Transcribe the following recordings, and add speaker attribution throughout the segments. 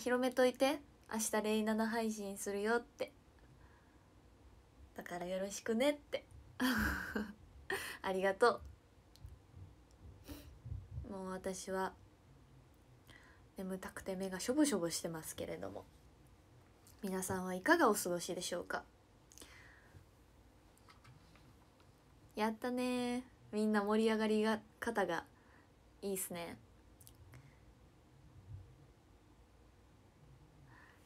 Speaker 1: 広めといて明日レイナの配信するよってだからよろしくねって ありがとうもう私は眠たくて目がしょぼしょぼしてますけれども皆さんはいかがお過ごしでしょうかやったねみんな盛り上がりが方がいいっすね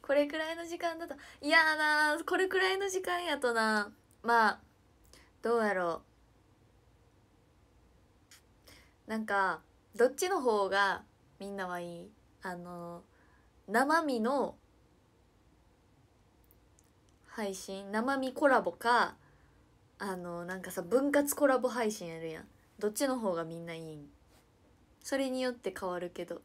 Speaker 1: これくらいの時間だといやなこれくらいの時間やとなまあどうやろうなんかどっちの方がみんなはいいあの生身の配信生身コラボかあのなんかさ分割コラボ配信やるやんどっちの方がみんないいんそれによって変わるけど。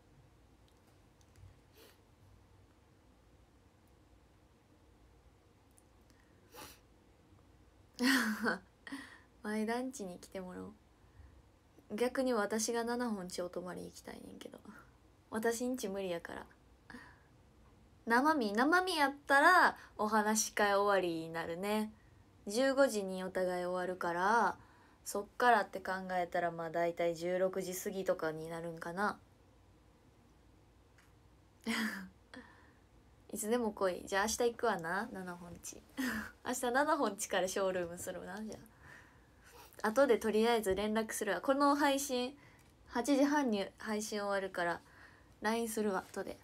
Speaker 1: 前団地に来てもらおう逆に私が7本ちお泊まり行きたいねんけど私んち無理やから生身生身やったらお話し会終わりになるね15時にお互い終わるからそっからって考えたらまあ大体16時過ぎとかになるんかないつでも来いじゃあ明日行くわな7本地 明日7本地からショールームするなじゃあ後でとりあえず連絡するわこの配信8時半に配信終わるから LINE するわ後で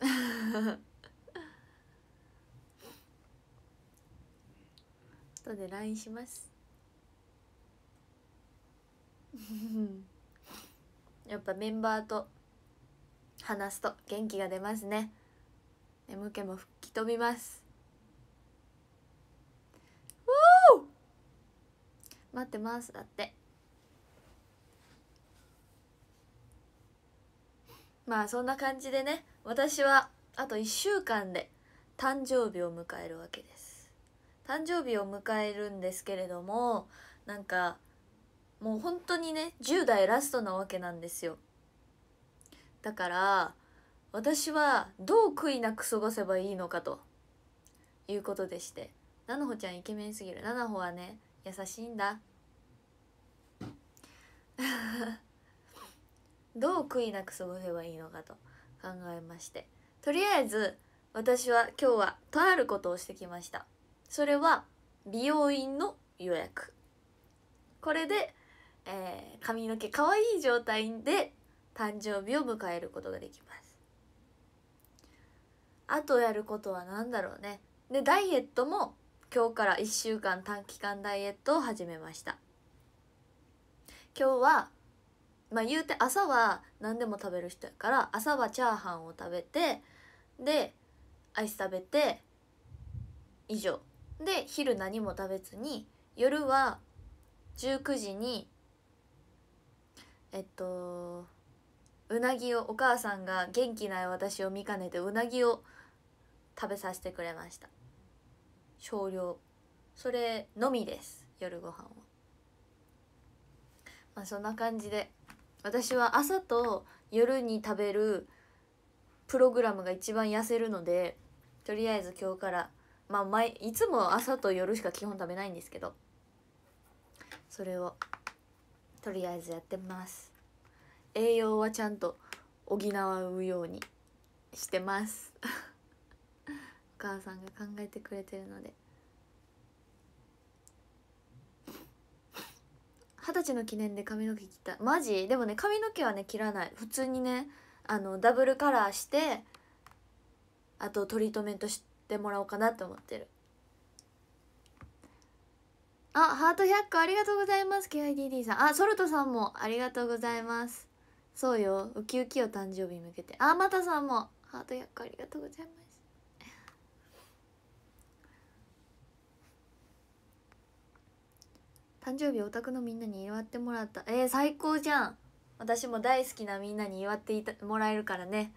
Speaker 1: 後で LINE します やっぱメンバーと話すと元気が出ますね眠気も吹き飛びます待ってますだってまあそんな感じでね私はあと1週間で誕生日を迎えるわけです誕生日を迎えるんですけれどもなんかもう本当にね10代ラストなわけなんですよだから私はどう悔いなく過ごせばいいのかということでしてなのほちゃんイケメンすぎるななほはね優しいんだ どう悔いなく過ごせばいいのかと考えましてとりあえず私は今日はとあることをしてきましたそれは美容院の予約これで、えー、髪の毛かわいい状態で誕生日を迎えることができますあとやることは何だろうねでダイエットも今日から1週間短期間ダイエットを始めました今日はまあ言うて朝は何でも食べる人やから朝はチャーハンを食べてでアイス食べて以上で昼何も食べずに夜は19時にえっとうなぎをお母さんが元気な私を見かねてうなぎを食べさせてくれました少量それのみです夜ご飯をまあそんな感じで私は朝と夜に食べるプログラムが一番痩せるのでとりあえず今日からまあ毎いつも朝と夜しか基本食べないんですけどそれをとりあえずやってます栄養はちゃんと補うようにしてます お母さんが考えてくれてるので二十歳の記念で髪の毛切ったマジでもね髪の毛はね切らない普通にねあのダブルカラーしてあとトリートメントしてもらおうかなって思ってるあハート100個ありがとうございます KIDD さんあソルトさんもありがとうございますそうよウキウキよ誕生日向けてあまたさんもハート役ありがとうございます誕生日オタクのみんなに祝ってもらったえー、最高じゃん私も大好きなみんなに祝っていたもらえるからね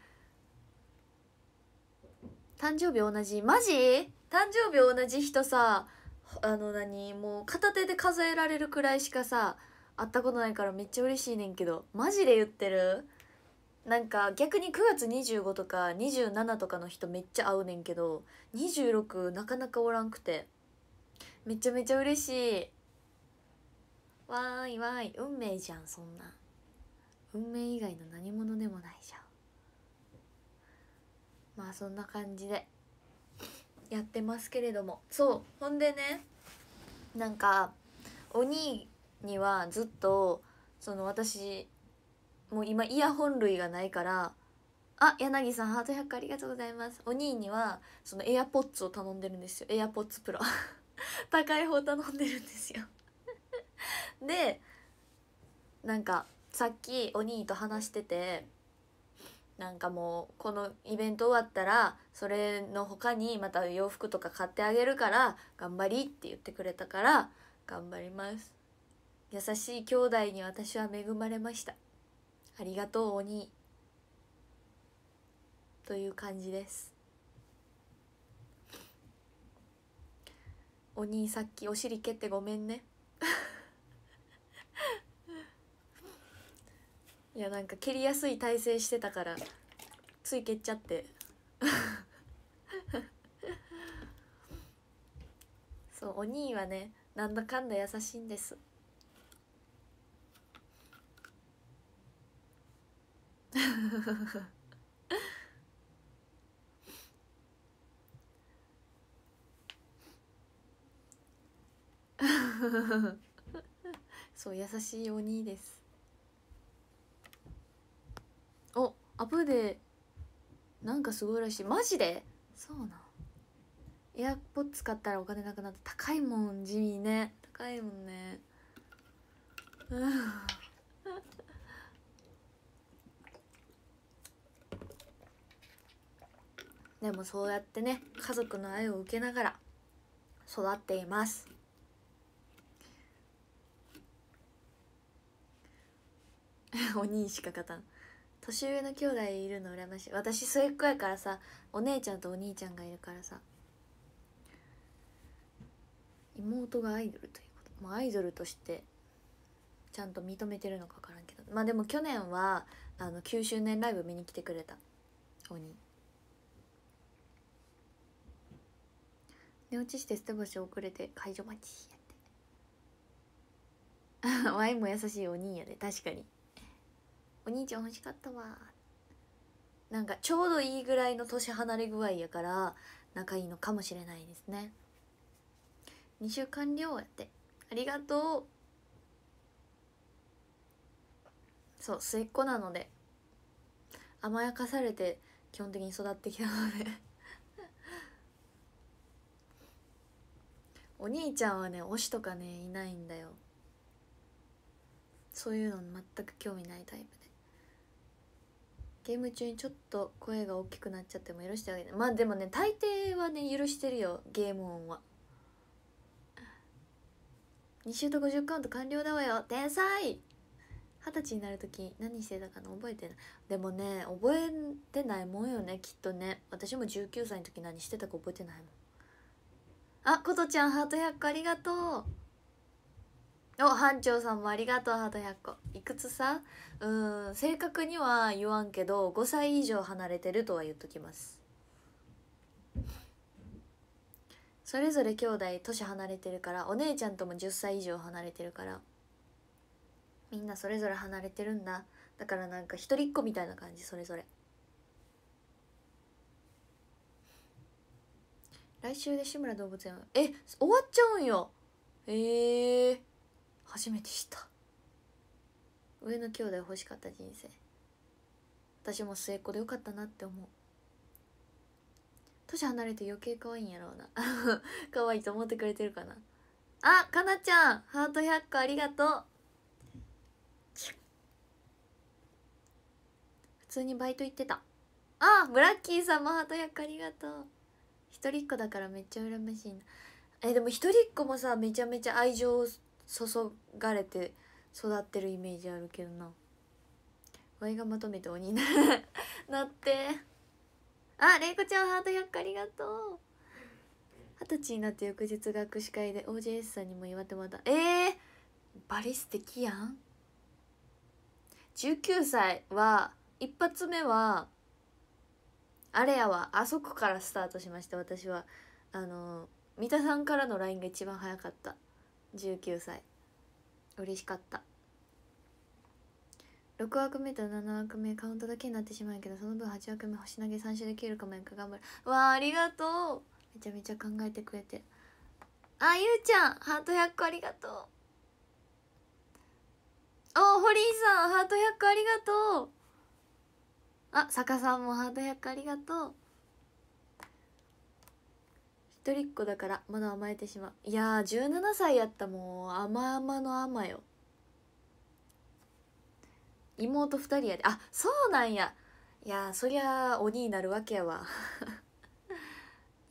Speaker 1: 誕生日同じマジ誕生日同じ人さあの何もう片手で数えられるくらいしかさ会ったことないからめっちゃ嬉しいねんけどマジで言ってるなんか逆に9月25とか27とかの人めっちゃ会うねんけど26なかなかおらんくてめちゃめちゃ嬉しいわーいわーい運命じゃんそんな運命以外の何者でもないじゃんまあそんな感じでやってますけれどもそうほんでねなんかお兄にはずっとその私もう今イヤホン類がないから「あ柳さんハート100ありがとうございます」お兄にはそのエアポッツを頼んでるんですよエアポッツプロ 高い方頼んでるんですよ でなんかさっきお兄と話しててなんかもうこのイベント終わったらそれの他にまた洋服とか買ってあげるから頑張りって言ってくれたから頑張ります優しい兄弟に私は恵まれましたありがとうお兄という感じですお兄さっきお尻蹴ってごめんね いやなんか蹴りやすい体勢してたからつい蹴っちゃって そうお兄はねなんだかんだ優しいんですそう優しい鬼ですおアプデなんかすごいらしいマジでそうなんエアポッ使ったらお金なくなって高いもん地味ね高いもんねうんでもそうやってね家族の愛を受けながら育っています お兄しか勝たん年上の兄弟いるの羨ましい私末っ子やからさお姉ちゃんとお兄ちゃんがいるからさ妹がアイドルということまあアイドルとしてちゃんと認めてるのか分からんけどまあでも去年はあの9周年ライブ見に来てくれた鬼。寝落ちして捨て橋遅れて解除待ちやって ワイも優しいお兄やで確かにお兄ちゃん欲しかったわなんかちょうどいいぐらいの年離れ具合やから仲いいのかもしれないですね2週間了やってありがとうそう末っ子なので甘やかされて基本的に育ってきたのでお兄ちゃんはね推しとかねいないんだよそういうの全く興味ないタイプでゲーム中にちょっと声が大きくなっちゃっても許してあげいまあでもね大抵はね許してるよゲーム音は2週と50カウント完了だわよ天才二十歳になる時何してたかな覚えてないでもね覚えてないもんよねきっとね私も19歳の時何してたか覚えてないもんあことちゃんハート100個ありがとうお班長さんもありがとうハート100個いくつさうん正確には言わんけど5歳以上離れてるとは言っときますそれぞれ兄弟年離れてるからお姉ちゃんとも10歳以上離れてるからみんなそれぞれ離れてるんだだからなんか一人っ子みたいな感じそれぞれ来週で志村動物園え終わっちゃうんよええー、初めて知った上の兄弟欲しかった人生私も末っ子でよかったなって思う年離れて余計可愛いんやろうな 可愛いと思ってくれてるかなあかなちゃんハート100個ありがとう普通にバイト行ってたあブラッキーさんもハート100個ありがとう一人っ子だからめっちゃ羨ましいなえでも一人っ子もさめちゃめちゃ愛情を注がれて育ってるイメージあるけどなわいがまとめて鬼になってあれいこちゃんハート100個ありがとう二十歳になって翌日学士会で OJS さんにも言われてもらったえー、バリス敵やん19歳は一発目はあれやはあそこからスタートしました私はあの三田さんからの LINE が一番早かった19歳嬉しかった6枠目と7枠目カウントだけになってしまうけどその分8枠目星投げ3周できるかもやか頑張るわあありがとうめちゃめちゃ考えてくれてあゆうちゃんハート100個ありがとうおホリーさんハート100個ありがとうあ坂さんもハート1ありがとう一人っ子だからまだ甘えてしまういやー17歳やったもう甘々の甘よ妹2人やであそうなんやいやそりゃ鬼になるわけやわ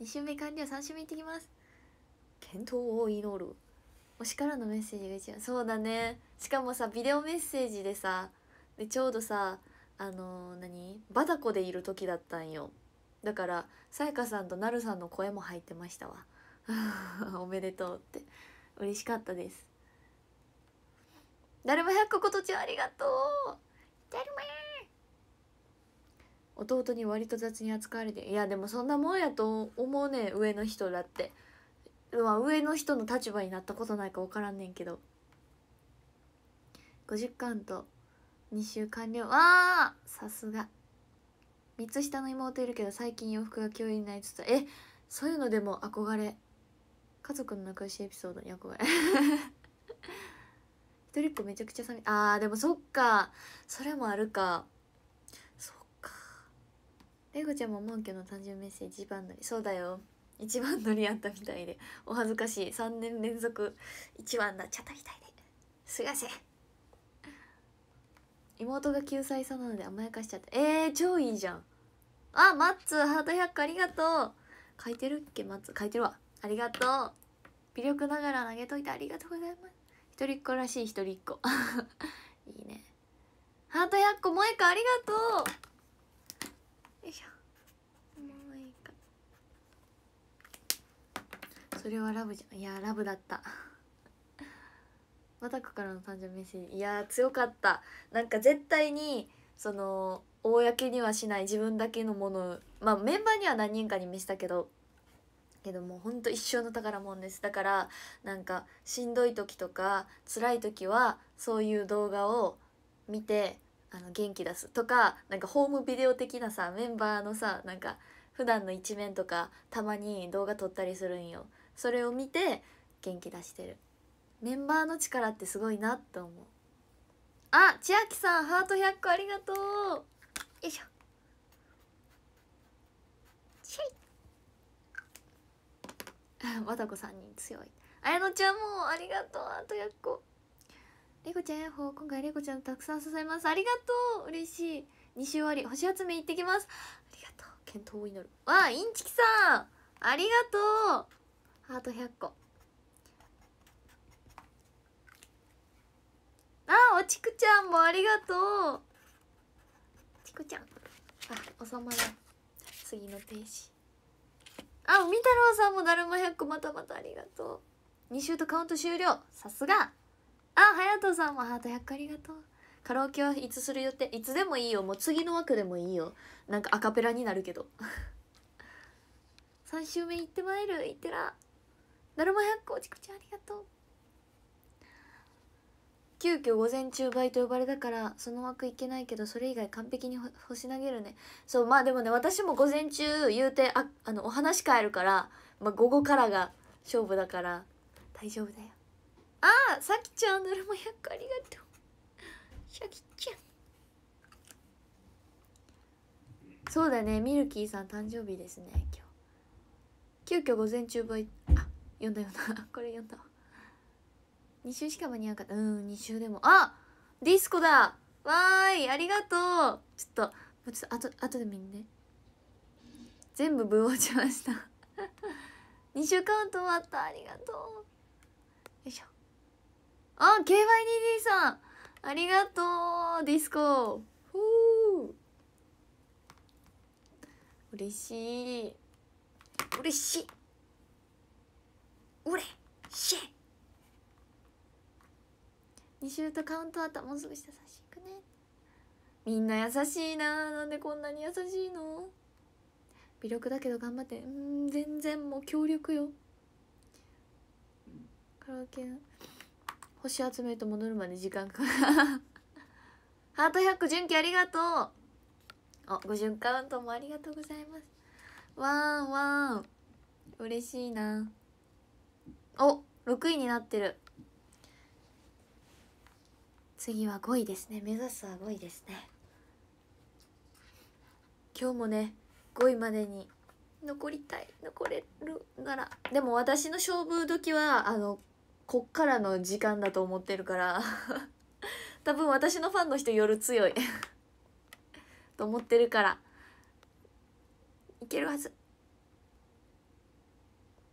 Speaker 1: 2週目完了3週目いってきます健闘を祈る推しからのメッセージが一番そうだねしかもさビデオメッセージでさでちょうどさあの何バダコでいる時だったんよだからさやかさんとなるさんの声も入ってましたわ おめでとうって嬉しかったですだるま100個ことちありがとうだるま弟に割と雑に扱われていやでもそんなもんやと思うね上の人だってまあ上の人の立場になったことないか分からんねんけど50巻と2週完了わあさすが3下の妹いるけど最近洋服が脅威になりつつえそういうのでも憧れ家族の仲良しエピソードに憧れ 一人っ子めちゃくちゃしいあーでもそっかそれもあるかそっかレゴちゃんも文句の誕生メッセージ一番乗りそうだよ一番乗りあったみたいでお恥ずかしい3年連続一番なっちゃったみたいですがせ妹が救済さなので甘やかしちゃってえー、超いいじゃんあマッツハート100個ありがとう書いてるっけマッツ書いてるわありがとう微力ながら投げといてありがとうございます一人っ子らしい一人っ子 いいねハート100個萌えかありがとうよいしょ萌えかそれはラブじゃんいやラブだったまたクからの誕生日メッセージいや強かったなんか絶対にその公にはしない自分だけのものまあメンバーには何人かに見せたけどけどもうほんと一生の宝物ですだからなんかしんどい時とか辛い時はそういう動画を見てあの元気出すとかなんかホームビデオ的なさメンバーのさなんか普段の一面とかたまに動画撮ったりするんよそれを見て元気出してるメンバーの力ってすごいなって思うあ千秋さんハート100個ありがとうよいしょシェイわたこさんに強いあやのちゃんもありがとうあと100個りこちゃんやほー今回りこちゃんたくさん支えますありがとう嬉しい2週終わり星集め行ってきますありがとう健闘を祈るわあインチキさんありがとうハート100個ちくちゃんもありがとうちくちゃんあ収まらん次のページあみたろうさんもだるま100個またまたありがとう2週とカウント終了さすがあはやとさんもハート100個ありがとうカラオケはいつする予定いつでもいいよもう次の枠でもいいよなんかアカペラになるけど3週 目行ってまいる行ってらだるま100個ちくちゃんありがとう急遽午前中バイト呼ばれだからその枠いけないけどそれ以外完璧に星投げるねそうまあでもね私も午前中言うてああのお話変えるから、まあ、午後からが勝負だから大丈夫だよああさきちゃんドラマ100個ありがとうシちゃんそうだねミルキーさん誕生日ですね今日急遽午前中バイあ読んだ読んだ これ読んだ2週しか間に合うかうん2週でもあディスコだわーいありがとうちょっとちょっとあとあとでみんね全部分落ちました2週間ウン終わったありがとうよいしょあ KYDD さんありがとうディスコふう嬉しい嬉しい嬉しい2週とカウントあったもうすぐした優しくねみんな優しいななんでこんなに優しいの微力だけど頑張ってうん全然もう協力よカラオケ星集めると戻るまで時間かかる ハート100純喜ありがとうあ50カウントもありがとうございますわんわん嬉しいなお6位になってる次は5位ですね目指すは5位ですね今日もね5位までに残りたい残れるならでも私の勝負時はあのこっからの時間だと思ってるから 多分私のファンの人夜強い と思ってるからいけるはず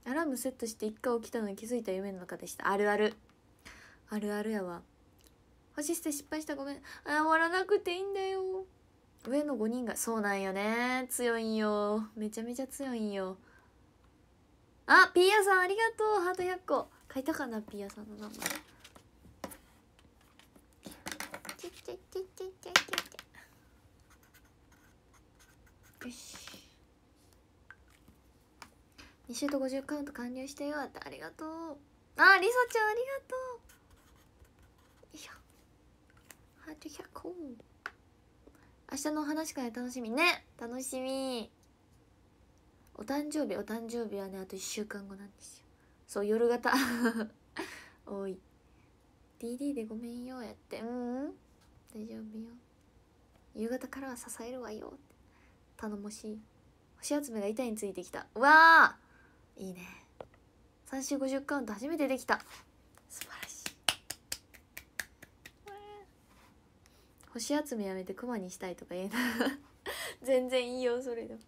Speaker 1: アラームセットして1回起きたのに気づいた夢の中でしたあるあるあるあるやわ星捨て失敗したごめんあ終わらなくていいんだよ上の5人がそうなんよね強いんよめちゃめちゃ強いんよあピーヤさんありがとうハート100個書いたかなピーヤさんの名前よし2 50カウント完了したよありがとうありさちゃんありがとうハート100個明日のお話会楽しみね楽しみお誕生日お誕生日はねあと1週間後なんですよそう夜型お い DD でごめんよやってうん大丈夫よ夕方からは支えるわよ頼もしい星集めが板についてきたわあいいね3週50カウント初めてできた素晴らしい星集めやめてクマにしたいとか言えな 全然いいよそれでも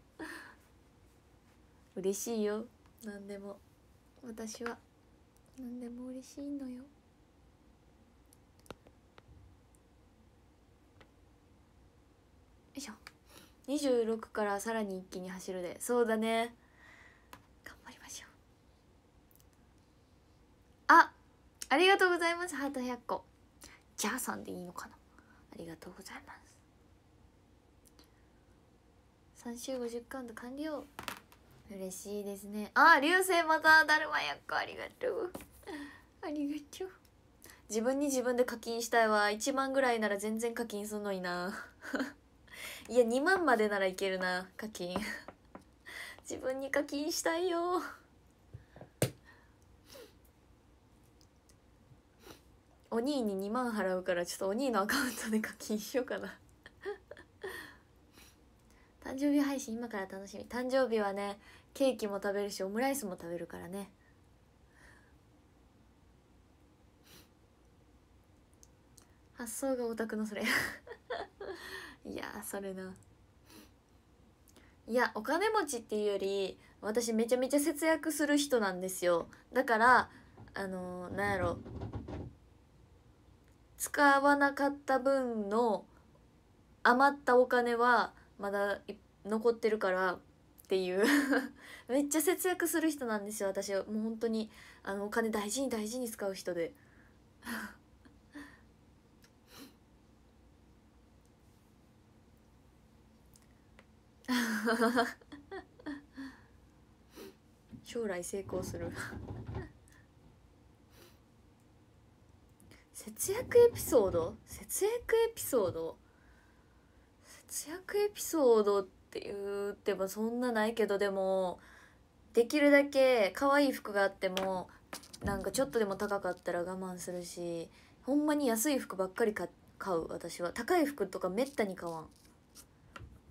Speaker 1: 嬉しいよ何でも私は何でも嬉しいのよよいしょ26からさらに一気に走るでそうだね頑張りましょうあありがとうございますハート100個じゃあさんでいいのかなありがとうございます3週50カウント完了嬉しいですねあ流星まただるまやっこありがとうありがとう自分に自分で課金したいわ1万ぐらいなら全然課金すんのにな いや2万までならいけるな課金自分に課金したいよお兄に2万払うからちょっとお兄のアカウントで課金しようかな 誕生日配信今から楽しみ誕生日はねケーキも食べるしオムライスも食べるからね発想がオタクのそれ いやそれないやお金持ちっていうより私めちゃめちゃ節約する人なんですよだからあのー、なんやろ使わなかった分の余ったお金はまだ残ってるからっていう めっちゃ節約する人なんですよ私はもう本当にあのお金大事に大事に使う人で将来成功する節約エピソード節約エピソード節約エピソードって言ってもそんなないけどでもできるだけ可愛い服があってもなんかちょっとでも高かったら我慢するしほんまに安い服ばっかり買う私は高い服とかめったに買わん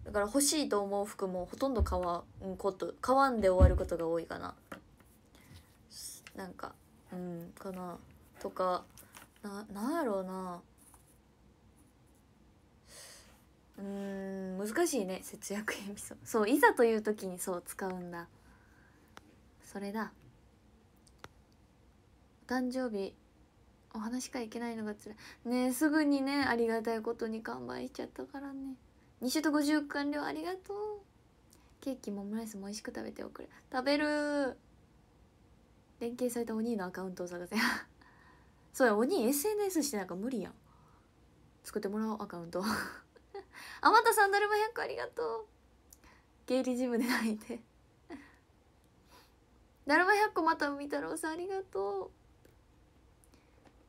Speaker 1: だから欲しいと思う服もほとんど買わんこと買わんで終わることが多いかななんかうんかなとかななんやろうなうん難しいね節約エピソードそういざという時にそう使うんだそれだ誕生日お話しかいけないのがつらいねすぐにねありがたいことに完売しちゃったからね2週と50完了ありがとうケーキもオムライスも美味しく食べておくれ食べる連携されたお兄のアカウントを探せそうや鬼 SNS してなんか無理やん作ってもらおうアカウント あまたさんだるま100個ありがとう芸理ジムで泣いてだるま100個また海太郎さんありがと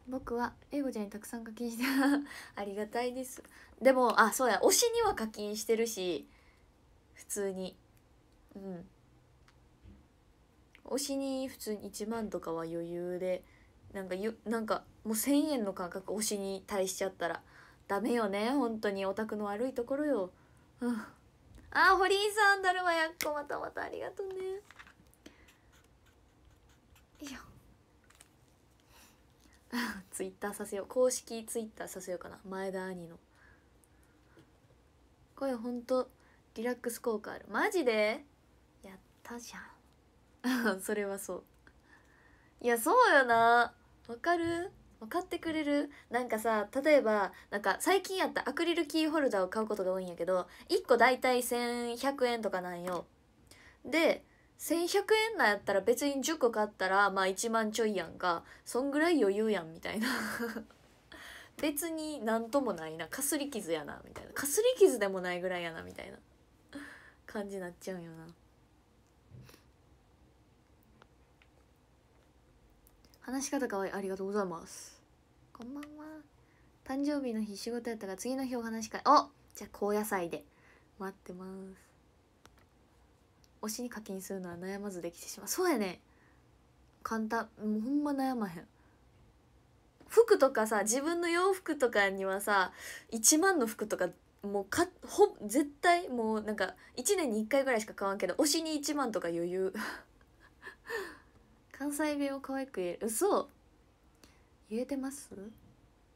Speaker 1: う僕は英語ちゃんにたくさん課金して ありがたいですでもあそうや推しには課金してるし普通にうん推しに普通に1万とかは余裕でなんかゆなんかもう1,000円の感覚推しに対しちゃったらダメよね本当にオタクの悪いところよ、あん、あ堀井さんだるまやっこまたまたありがとうねいや ツイッターさせよう公式ツイッターさせようかな前田兄の声ほんとリラックス効果あるマジでやったじゃん それはそういやそうよなわかる分かってくれるなんかさ例えばなんか最近やったアクリルキーホルダーを買うことが多いんやけど1個大体1100円とかなんよで1100円なんやったら別に10個買ったらまあ1万ちょいやんかそんぐらい余裕やんみたいな 別になんともないなかすり傷やなみたいなかすり傷でもないぐらいやなみたいな感じになっちゃうんよな。話し方かわいいありがとうございますこんばんは誕生日の日仕事やったから次の日お話し会おじゃあ高野菜で待ってます推しに課金するのは悩まずできてしまうそうやね簡単もうほんま悩まへん服とかさ自分の洋服とかにはさ1万の服とかもうかほ絶対もうなんか1年に1回ぐらいしか買わんけど推しに1万とか余裕関西弁を可愛く言える嘘言えてます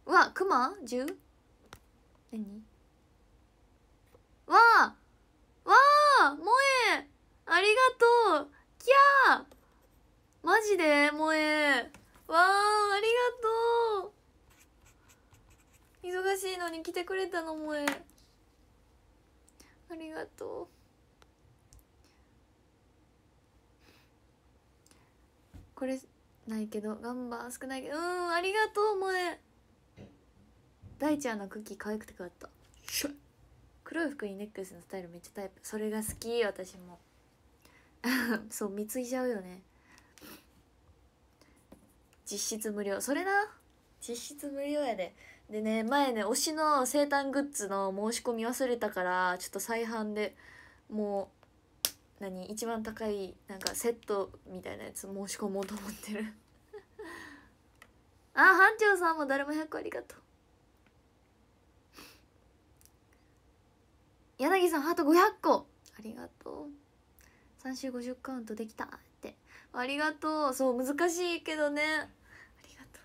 Speaker 1: わクマ 10? 何わあわあ萌えありがとうきゃーマジで萌えわあありがとう忙しいのに来てくれたの萌えありがとうこれないけどガンバ少ないけどうんありがとうお前大ちゃんのクッキー可愛くてわった黒い服にネックレスのスタイルめっちゃタイプそれが好き私も そう貢いちゃうよね実質無料それな実質無料やででね前ね推しの生誕グッズの申し込み忘れたからちょっと再販でもう何一番高いなんかセットみたいなやつ申し込もうと思ってる あ班長さんも誰も100個ありがとう柳さんハート500個ありがとう3週50カウントできたってありがとうそう難しいけどねありがと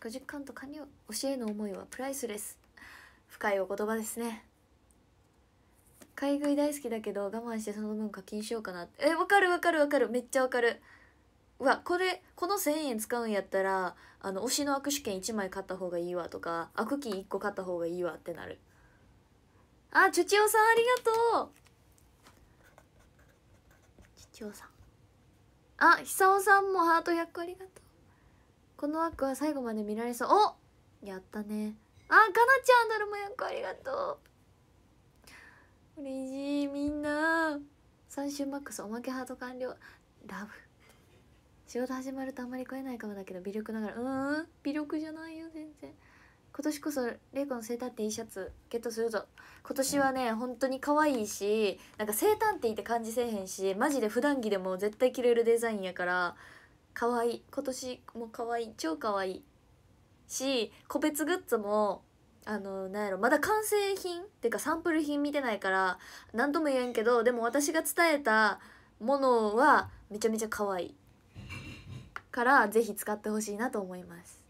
Speaker 1: う50カウント完了教えの思いはプライスレス深いお言葉ですね海外大好きだけど我慢してその分課金しようかなってえわかるわかるわかるめっちゃわかるうわこれこの1,000円使うんやったらあの推しの握手券1枚買った方がいいわとか握金1個買った方がいいわってなるあちょちおさんありがとうちょちおさんあ久男さんもハート100個ありがとうこの枠は最後まで見られそうおやったねあかなちゃんだるま100個ありがとう嬉しいみんな3週マックスおまけハート完了ラブ仕事始まるとあんまり食えないかもだけど微力ながらうん微力じゃないよ全然今年こそレイコの生誕って T シャツゲットするぞ今年はね本当に可愛いしなんか生誕っていって感じせえへんしマジで普段着でも絶対着れるデザインやから可愛い今年も可愛い超可愛いし個別グッズもあのなんやろまだ完成品っていうかサンプル品見てないから何とも言えんけどでも私が伝えたものはめちゃめちゃ可愛いからぜひ使ってほしいなと思います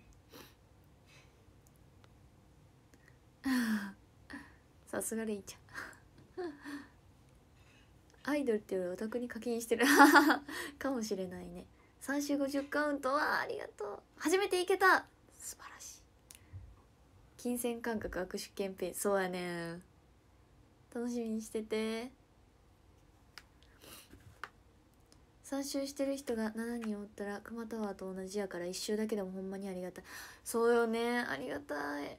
Speaker 1: さすがレイちゃん アイドルっていうよりお宅に課金してる かもしれないね3週50カウントはありがとう初めていけた素晴らしい金銭感覚握手券ペイそうやね楽しみにしてて3周してる人が7人おったら熊タワーと同じやから1周だけでもほんまにありがたいそうよねありがたい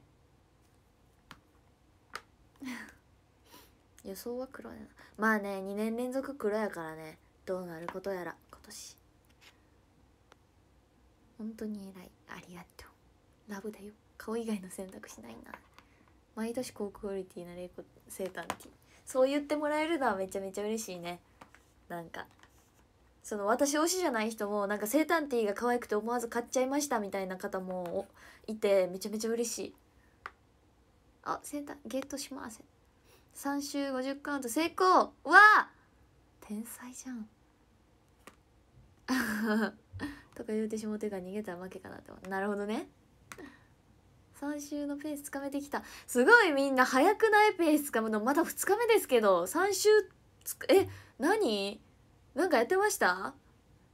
Speaker 1: 予想は黒やなまあね2年連続黒やからねどうなることやら今年本当に偉いありがとうラブだよ顔以外の選択しないな毎年高クオリティなレコ生誕期そう言ってもらえるのはめちゃめちゃ嬉しいねなんかその私推しじゃない人もなんか生誕ティーが可愛くて思わず買っちゃいましたみたいな方もいてめちゃめちゃ嬉しいあ生誕ゲットします3週50カウント成功わわ天才じゃん とか言うてしもてが逃げたら負けかなとなるほどね3週のペースつかめてきたすごいみんな早くないペースつかむのまだ2日目ですけど3週つえ何なんかやってました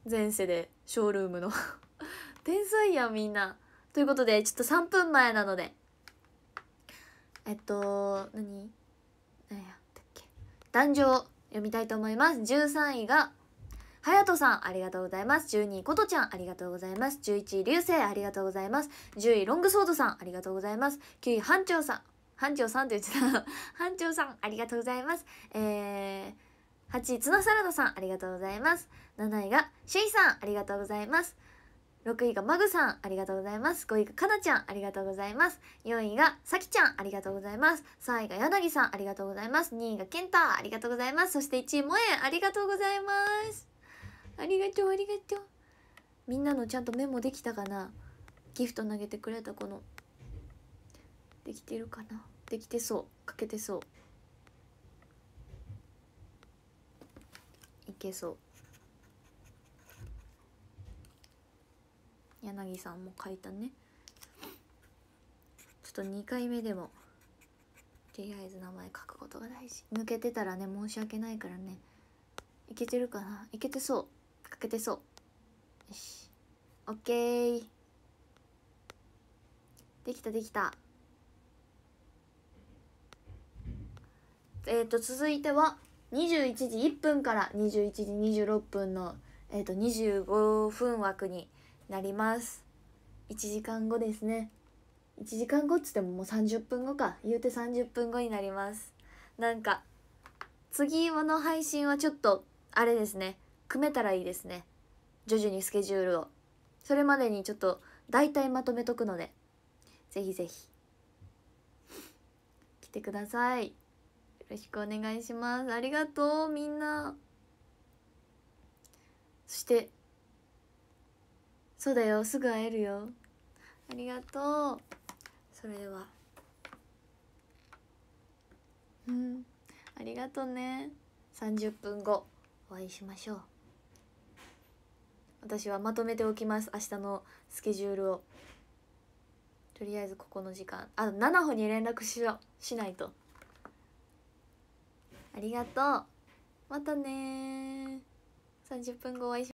Speaker 1: 前世でショールームの 天才やみんなということでちょっと3分前なのでえっと何何やったっけ壇上読みたいと思います13位がはやとさん、ありがとうございます。12位、ことちゃん、ありがとうございます。11位、流星、ありがとうございます。10位、ロングソードさん、ありがとうございます。9位、班長さん、班長さんと言ってた。班長さん、ありがとうございます。えー、8位、ツナサラダさん、ありがとうございます。7位が、シェイさん、ありがとうございます。6位がマグさん、ありがとうございます。5位がかなちゃん、ありがとうございます。4位がさきちゃん、ありがとうございます。3位が柳さん、ありがとうございます。2位がけんた、ありがとうございます。そして1位もえ、ありがとうございます。ありがとうありがとうみんなのちゃんとメモできたかなギフト投げてくれたこのできてるかなできてそうかけてそういけそう柳さんも書いたねちょっと2回目でもとりあえず名前書くことが大事抜けてたらね申し訳ないからねいけてるかないけてそうけてそうよしケーできたできたえっ、ー、と続いては21時1分から21時26分の、えー、と25分枠になります1時間後ですね1時間後っつってももう30分後か言うて30分後になりますなんか次の配信はちょっとあれですね組めたらいいですね徐々にスケジュールをそれまでにちょっと大体まとめとくのでぜひぜひ来てくださいよろしくお願いしますありがとうみんなそしてそうだよすぐ会えるよありがとうそれではうんありがとうね30分後お会いしましょう私はまとめておきます明日のスケジュールをとりあえずここの時間あ七歩に連絡しよしないとありがとうまたね30分後お会いしましょう